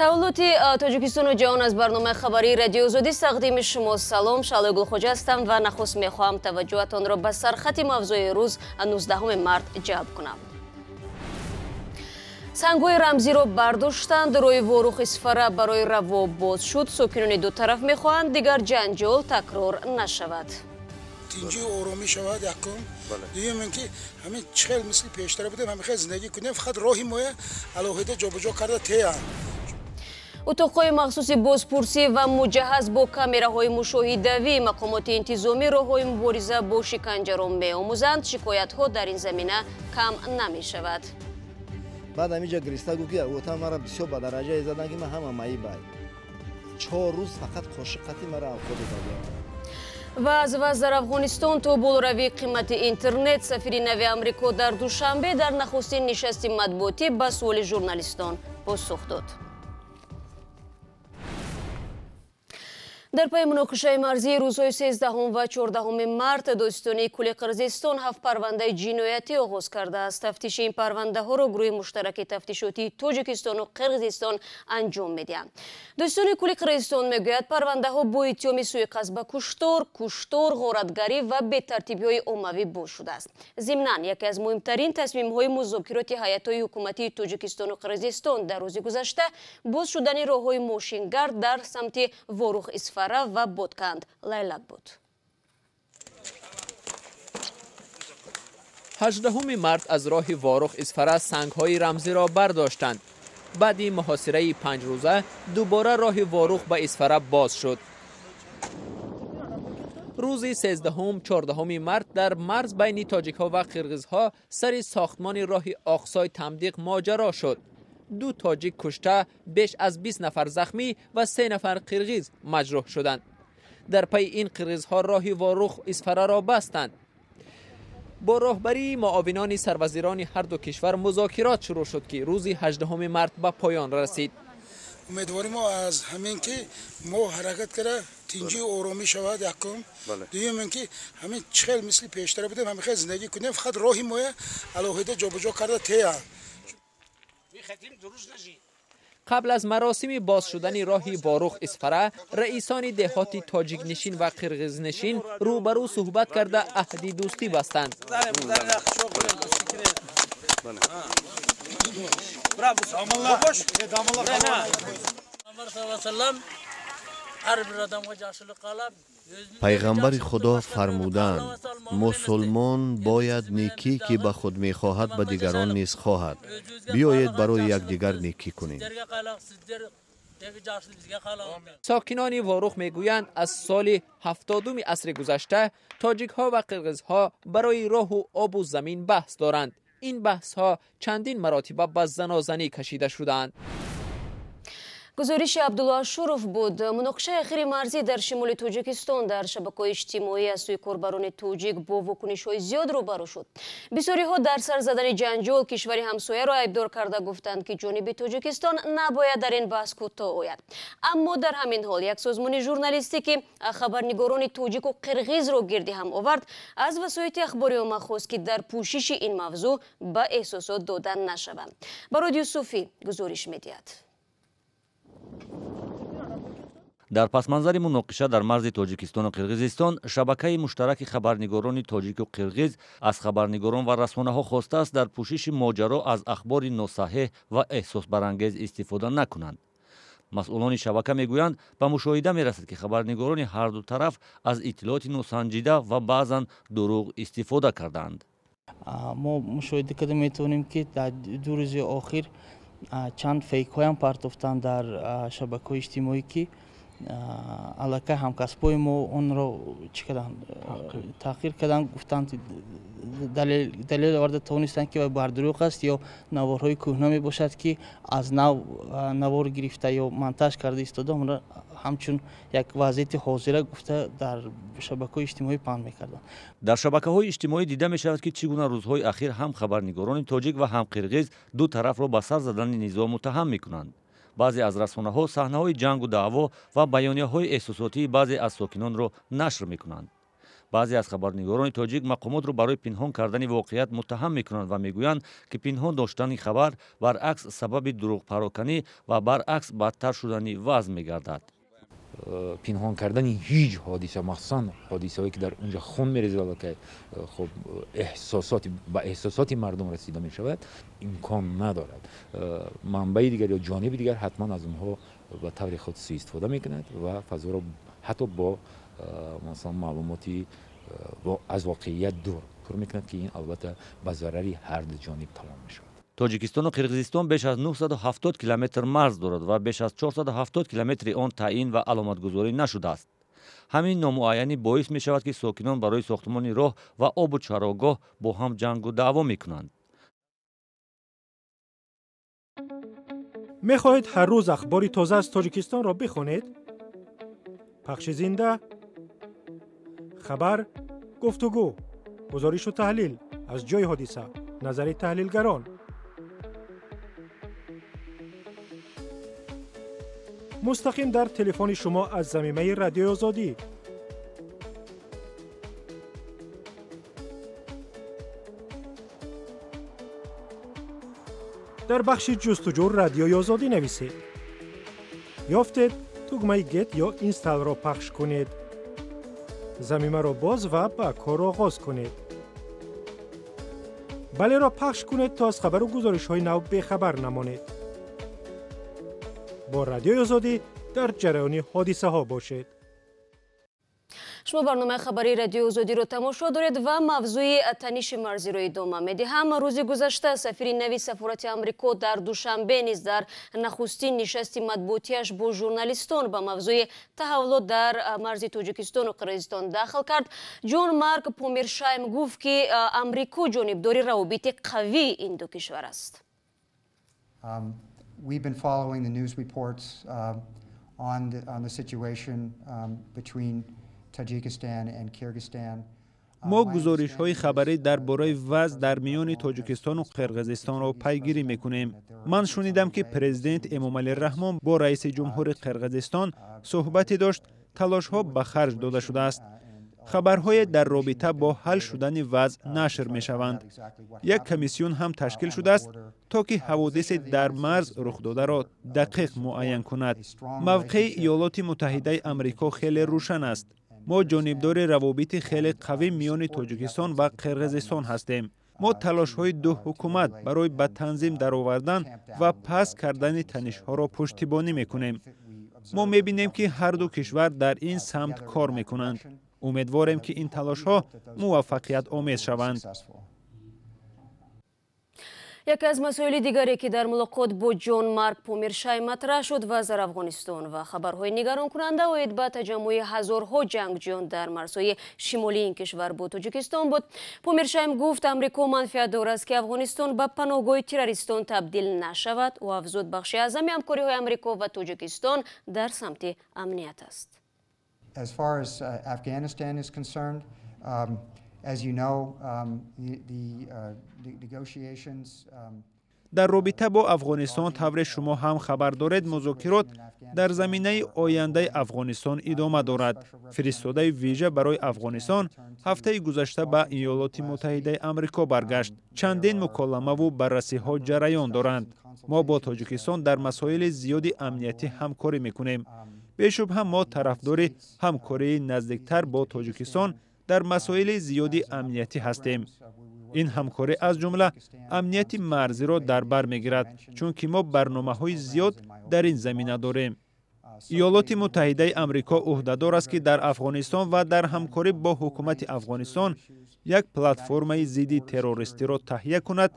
тавлути э, тоҷикистону ҷаҳон аз барномаи хабарии радиои озодӣ тақдими шумо салом шаҳлои гулхоҷа ҳастам ва нахуст мехоҳам таваҷҷӯатонро ба сархати мавзӯи рӯз 19 март ҷалб кунам сангҳои рамзиро бардоштанд рӯи ворухи сфара барои раво боз шуд сокинони ду тараф мехоҳанд дигар ҷанҷол такрор нашавад тинҷи ороми шавад якум дуюм ин ки ҳамин чхел мисли пештара будем ҳамихел зиндагӣ кунем фақат роҳи моя алоҳида ҷобаҷо карда теам утоқҳои махсуси бозпурсӣ ва муҷаҳаз бо камераҳои мушоҳидавӣ мақомоти интизомӣ роҳҳои мубориза бо шиканҷаро меомӯзанд шикоятҳо дар ин замина кам намешавад баъд ҳамиҷа гириста гуфт ки отан мара бисёр ба дараҷае задан ки ман ҳама маи бай чор рӯз фақат қошиқатӣ мара авходитаа ва аз ваз дар афғонистон то болоравии қимати интернет сафири нави амрико дар душанбе дар нахустин нишасти матбуотӣ ба суоли журналистон посух дод дар пайи муноқишаи марзии рӯзҳои сездаҳум ва чордаҳум март додистони кӯли қирғизистон ҳафт парвандаи ҷиноятӣ оғоз кардааст тафтиши ин парвандаҳоро гурӯҳи муштараки тафтишотии тоҷикистону қирғизистон анҷом медиҳанд додистони кӯли қирғизистон мегӯяд парвандаҳо бо иттиҳоми суиқасд ба куштор куштор ғоратгарӣ ва бетартибиҳои оммавӣ боз шудааст зимнан яке аз муҳимтарин тасмимҳои музокироти ҳайатҳои ҳукумати тоҷикистону қирғизистон дар рӯзи гузашта боз шудани роҳҳои мошингард дар самти ворух исфа و va Botkand لایلک بود. 18 مرد از راه واروخ اسفره سنگ های رمزی را برداشتند. بعد محاصره پنج روزه دوباره راه واروخ به اسفره باز شد. روز 13 هم 14 هم مرد در مرز بین تاجیک ها و قرغیز ها سر ساختمان راه آخسای تمدیق ماجرا شد. دو تاجیک کشته بیش از 20 نفر زخمی و سه نفر قرغیز مجروح شدند در پی این ها راه واروخ اسفره را بستند با راهبری معاونان سروزیران هر دو کشور مذاکرات شروع شد که روز 18 مرد به پایان رسید امیدواریم ما از همین که ما حرکت کرده تینجی و بله. آرامی شود یکم بله. دویم که همین چهل مثل پیشتر بودیم همین خیلی زندگی کنیم فقط راهی ما علاقه بجا کرده تیه قبل از مراسم باز شدن راه باروخ اسفره رئیسان دهات تاجیک نشین و قرغز نشین روبرو صحبت کرده عهدی دوستی بستند عرب پیغمبر خدا فرمودند مسلمان باید نیکی که به خود میخواهد به دیگران نیز خواهد بیایید برای یکدیگر نیکی کنید ساکنان واروخ میگویند از سال هفتادم عصر گذشته تاجیک ها و قرغز ها برای راه و آب و زمین بحث دارند این بحث ها چندین مراتبه به زنازنی کشیده شدند гузориши абдуллоашуров буд муноқишаи ахири марзӣ дар шимоли тоҷикистон дар шабакаҳои иҷтимоӣ аз сӯи корбарони тоҷик бо вокунишҳои зиёд рӯбарӯ шуд бисёриҳо дар сар задани ҷанҷол кишвари ҳамсояро айбдор карда гуфтанд ки ҷониби тоҷикистон набояд дар ин баҳс кӯтоҳ ояд аммо дар ҳамин ҳол як созмони журналистӣ ки хабарнигорони тоҷику қирғизро гирди ҳам овард аз васоити ахбори омма хост ки дар пӯшиши ин мавзӯъ ба эҳсосот дода нашаванд бародиюсуфӣ гузориш медиҳад дар пасманзари муноқиша дар марзи тоҷикистону қирғизистон шабакаи муштараки хабарнигорони тоҷику қирғиз аз хабарнигорон ва расонаҳо хостааст дар пӯшиши моҷаро аз ахбори носаҳеҳ ва эҳсосбарангез истифода накунанд масъулони шабака мегӯянд ба мушоҳида мерасад ки хабарнигорони ҳарду тараф аз иттилооти носанҷида ва баъзан дуруғ истифода кардаанд мо мушоҳида карда метавонем ки дар ду рӯзи охир чанд фейкҳоям партофтам дар шабакаҳои иҷтимоӣ ки аллакай ҳамкасбои мо онро чӣ карданд э, таъқир карданд гуфтанд далел оварда тавонистанд ки бардурӯқ аст ё наворҳои кӯҳна мебошад ки аз нав навор гирифта ё монтаж карда истода онро ҳамчун як вазъияти ҳозира гуфта дар шабакаҳои иҷтимоӣ паҳн мекарданд дар шабакаҳои иҷтимоӣ дида мешавад ки чӣ гуна рӯзҳои ахир ҳам хабарнигорони тоҷик ва ҳам қирғиз ду тарафро ба сар задани низо муттаҳам мекунанд баъзе аз расонаҳо саҳнаҳои ҷангу даъво ва баёнияҳои эҳсосотии баъзе аз сокинонро нашр мекунанд баъзе аз хабарнигорони тоҷик мақомотро барои пинҳон кардани воқеият муттаҳам мекунанд ва мегӯянд ки пинҳон доштани хабар баръакс сабаби дурӯғпароканӣ ва баръакс бадтар шудани вазъ мегардад پنهان کردن هیچ حادثه مخصوصا حادثه هایی که در اونجا خون میریزه و که خب احساسات با احساسات مردم رسیده می شود امکان ندارد منبع دیگر یا جانب دیگر حتما از اونها به طور خود سوء استفاده میکند و فضا حتی با مثلا معلوماتی از واقعیت دور پر میکند که این البته به ضرر هر دو جانب تمام میشود тоҷикистону қирғизистон беш аз 970 километр марз дорад ва беш аз 470 километри он таъин ва аломатгузорӣ нашудааст ҳамин номуайянӣ боис мешавад ки сокинон барои сохтмони роҳ ва обу чарогоҳ бо ҳам ҷангу даъво мекунанд мехоҳед ҳар рӯз ахбори тоза аз тоҷикистонро бихонед пахши зинда хабар гуфтугӯ гузоришу таҳлил аз ҷои ҳодиса назари таҳлилгарон مستقیم در تلفن شما از زمینه رادیو آزادی در بخش جستجو رادیو آزادی نویسید یافتید توگمه گت یا اینستال را پخش کنید زمیمه را باز و با کار آغاز کنید بله را پخش کنید تا از خبر و گزارش های نو بخبر نمانید با رادیوی آزادی در جریان حادثه ها باشید شما برنامه خبری رادیو زودی رو تماشا دارید و موضوع تنش مرزی رو ادامه میدهم روز گذشته سفیر نوی سفارت آمریکا در دوشنبه نیز در نخستین نشستی مطبوعاتیش با ژورنالیستان به موضوع تحولات در مرز تاجیکستان و قرغیزستان داخل کرد جون مارک پومیرشایم گفت که آمریکا جانبدار روابط قوی این دو کشور است um, we've ما گزارش های خبری درباره وضع در میان تاجیکستان و قرغزستان را پیگیری میکنیم. من شنیدم که پرزیدنت امام علی رحمان با رئیس uh, جمهور uh, قرغزستان صحبتی داشت تلاش ها به خرج داده شده است uh, خبرهای در رابطه با حل شدن وضع نشر می شوند. یک کمیسیون هم تشکیل شده است تا که حوادث در مرز رخ داده را دقیق معین کند. موقع ایالات متحده امریکا خیلی روشن است. ما جانبدار روابط خیلی قوی میان تاجیکستان و قرغزستان هستیم. ما تلاش های دو حکومت برای به تنظیم درآوردن و پس کردن تنش ها را پشتیبانی میکنیم. ما می بینیم که هر دو کشور در این سمت کار میکنند. امیدواریم که این تلاش ها موفقیت آمیز شوند. یک از مسئولی دیگری که در ملاقات با جون مارک پومیرشای مطرح شد وزیر افغانستان و خبرهای نگران کننده اوید به تجمع هزارها جون در مرزهای شمالی این کشور با تاجیکستان بود پومیرشایم گفت امریکا منفعت دار است که افغانستان به پناهگاه تروریستان تبدیل نشود و افزود بخشی از همه همکاری های امریکا و تاجیکستان در سمت امنیت است as far as uh, Afghanistan is concerned, um, as you know, um, the, uh, negotiations. Um, در رابطه با افغانستان طور شما هم خبر دارید مذاکرات در زمینه آینده افغانستان ادامه دارد فرستاده ویژه برای افغانستان هفته گذشته به ایالات متحده امریکا برگشت چندین مکالمه و بررسی ها جریان دارند ما با تاجیکستان در مسائل زیادی امنیتی همکاری میکنیم بشوب هم ما طرفدار همکاری نزدیکتر با تاجیکستان در مسائل زیادی امنیتی هستیم. این همکاری از جمله امنیت مرزی را در بر میگیرد چون که ما برنامه های زیاد در این زمینه داریم. ایالات متحده امریکا عهدهدار است که در افغانستان و در همکاری با حکومت افغانستان یک پلتفرم زیدی تروریستی را تهیه کند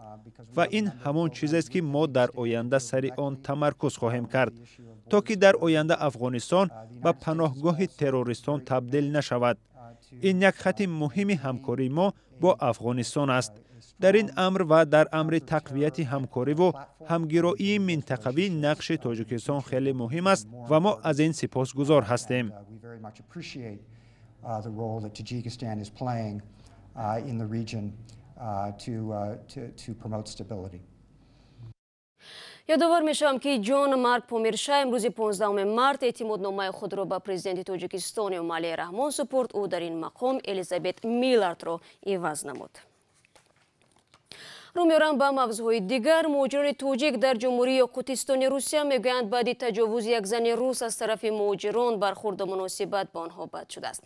و این همان چیز است که ما در آینده سری آن تمرکز خواهیم کرد. تا که در آینده افغانستان به پناهگاه تروریستان تبدیل نشود این یک خط مهم همکاری ما با افغانستان است در این امر و در امر تقویت همکاری و همگرایی منطقوی نقش تاجیکستان خیلی مهم است و ما از این سپاسگزار هستیم uh, uh, uh, in the region to, to, to promote stability. ёдовар мешавам ки ҷон марк помирша имрӯзи 15 март эътимодномаи худро ба президенти тоҷикистон эмомалия раҳмон супурд ӯ дар ин мақом элизабет миллардро иваз намуд рӯ меорам ба мавзӯҳои дигар муҳоҷирони тоҷик дар ҷумҳурии ёқутистони русия мегӯянд баъди таҷовузи як зани рус аз тарафи муҳоҷирон бархурду муносибат ба онҳо бад шудааст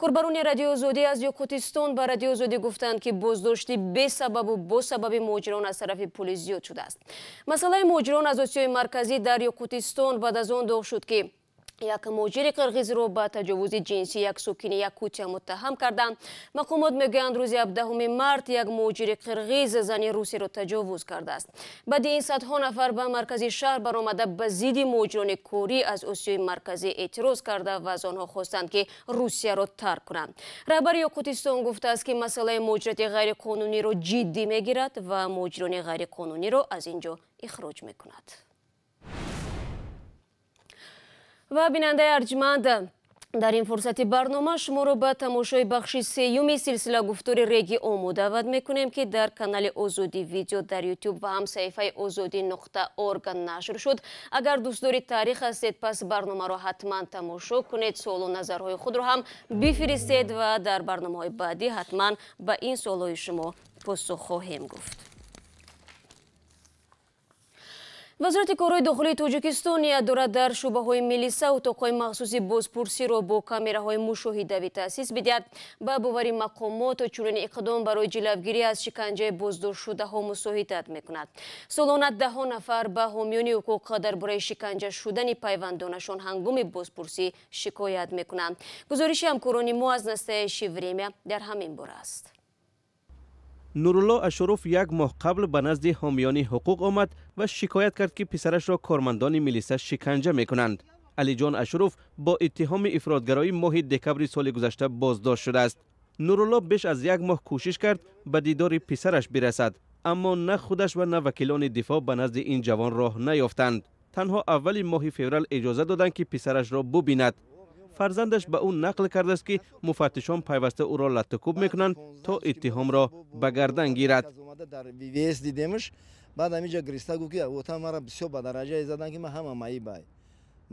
корбарони радиои озодӣ аз ёқутистон ба радиои озодӣ гуфтанд ки боздошти бесабабу босабаби муҳоҷирон аз тарафи полис зиёд шудааст масъалаи муҳоҷирон аз осиёи марказӣ дар ёқутистон баъд аз он доғ шуд ки як муҳоҷири қирғизро ба таҷовузи ҷинси як сокини як кӯча муттаҳам карданд мақомот мегӯянд рӯзи 7 март як муҳоҷири қирғиз зани русиро таҷовуз кардааст баъди ин садҳо нафар ба маркази шаҳр баромада ба зидди муҳоҷирони корӣ аз осиёи марказӣ эътироз карда ва аз онҳо хостанд ки русияро тарк кунанд раҳбари оқутистон гуфтааст ки масъалаи муҳоҷирати ғайриқонуниро ҷиддӣ мегирад ва муҳоҷирони ғайриқонуниро аз ин ҷо ихроҷ мекунад ва бинандаи арҷиманд дар ин фурсати барнома шуморо ба тамошои бахши сеюми силсила гуфтори реги ому даъват мекунем ки дар канали озодӣ видео дар ютуб ва ҳам саҳифаи озодӣ нуқта орган нашр шуд агар дӯстдори таърих ҳастед пас барномаро ҳатман тамошо кунед суолу назарҳои худро ҳам бифиристед ва дар барномаҳои баъдӣ ҳатман ба ин суолҳои шумо посух хоҳем гуфт вазорати кораҳои дохилии тоҷикистон ядорад дар шӯъбаҳои милиса утоқҳои махсуси бозпурсиро бо камераҳои мушоҳидавӣ таъсис бидиҳад ба бовари мақомот чунин иқдом барои ҷилавгирӣ аз шиканҷаи боздоштшудаҳо мусоҳидат мекунад солона даҳо нафар ба ҳомиёни ҳуқуқ дар бораи шиканҷа шудани пайвандонашон ҳангоми бозпурсӣ шикоят мекунанд гузориши ҳамкорони мо аз настояши время дар ҳамин бора аст نورالله اشرف یک ماه قبل به نزد حامیان حقوق آمد و شکایت کرد که پسرش را کارمندان میلیسه شکنجه میکنند علی جان اشرف با اتهام افرادگرایی ماه دکبری سال گذشته بازداشت شده است نورالله بیش از یک ماه کوشش کرد به دیدار پسرش برسد اما نه خودش و نه وکیلان دفاع به نزد این جوان راه نیافتند تنها اولی ماه فورال اجازه دادند که پسرش را ببیند фарзандаш ба ӯ нақл кардааст ки муфаттишон пайваста ӯро латтукуб мекунанд то иттиҳомро ба гардан гирад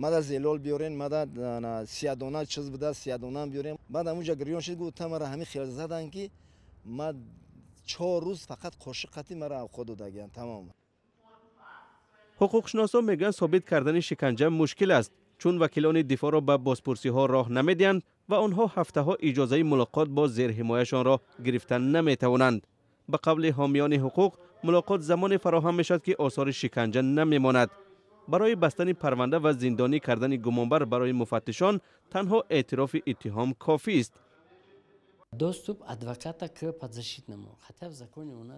мада зелол биёрен мада сиядона чиз буда сиядона биёрен баъд амуҷа гирён шид гуфта мара ҳами хел задан ки ма чор рӯз фақат қошиқ қатӣ мара авқо додагиям тамом ҳуқуқшиносон мегӯянд собит кардани шиканҷа мушкил аст چون وکیلان دفاع را به بازپرسی ها راه نمیدهند و آنها هفته ها اجازه ملاقات با حمایشان را گرفتن نمی توانند. به قبل حامیان حقوق ملاقات زمان فراهم میشد که آثار شکنجه نمیماند برای بستن پرونده و زندانی کردن گمانبر برای مفتشان تنها اعتراف اتهام کافی است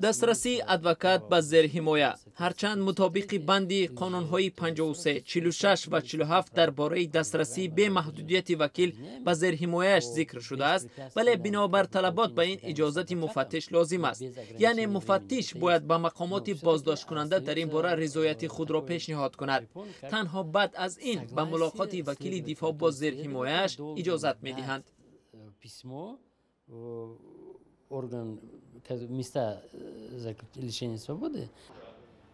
дастрасии адвокат ба зерҳимоя ҳарчанд мутобиқи банди қонунҳои 53 46 ва 47 дар бораи дастрасии бемаҳдудияти вакил ба зерҳимояаш зикр шудааст вале бинобар талабот ба ин иҷозати муфаттиш лозим аст яъне муфаттиш бояд ба мақомоти боздоштькунанда дар ин бора ризояти худро пешниҳод кунад танҳо баъд аз ин ба мулоқоти вакили дифоъ бо зерҳимояаш иҷозат медиҳанд э, Э, орган места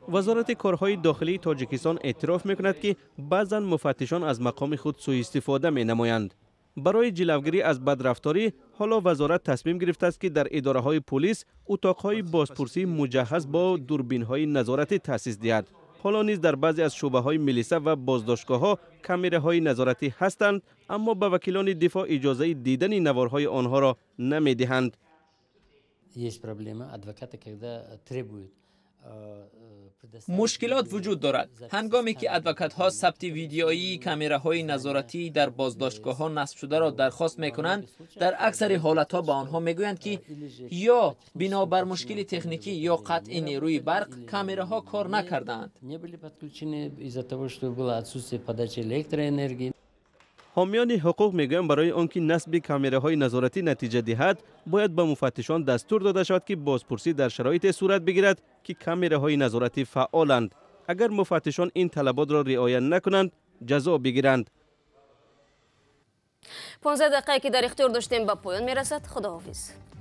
وزارت کارهای داخلی تاجیکستان اعتراف میکند که بعضا مفتشان از مقام خود سوء استفاده می نمایند. برای جلوگیری از بدرفتاری حالا وزارت تصمیم گرفته است که در اداره های پلیس اتاق های بازپرسی مجهز با دوربین های نظارتی تحسیز دهد. ҳоло низ дар баъзе аз шӯъбаҳои милиса ва боздоштгоҳҳо камераҳои назоратӣ ҳастанд аммо ба вакилони дифоъ иҷозаи дидани наворҳои онҳоро намедиҳанд есть проблема адвоката когда требует مشکلات وجود دارد هنگامی که ادوکت ها ثبت ویدیویی کامیره های نظارتی در بازداشتگاه ها نصب شده را درخواست میکنند در اکثر حالت ها به آنها میگویند که یا بنابر مشکل تکنیکی یا قطع نیروی برق کامیره ها کار نکردند حامیان حقوق میگویند برای آنکه نصب های نظارتی نتیجه دهد باید به با مفتشان دستور داده شود که بازپرسی در شرایط صورت بگیرد که های نظارتی فعالند اگر مفتشان این طلبات را رعایت نکنند جزا بگیرند 15 دقیقه که در اختیار داشتیم به پایان میرسد خداحافظ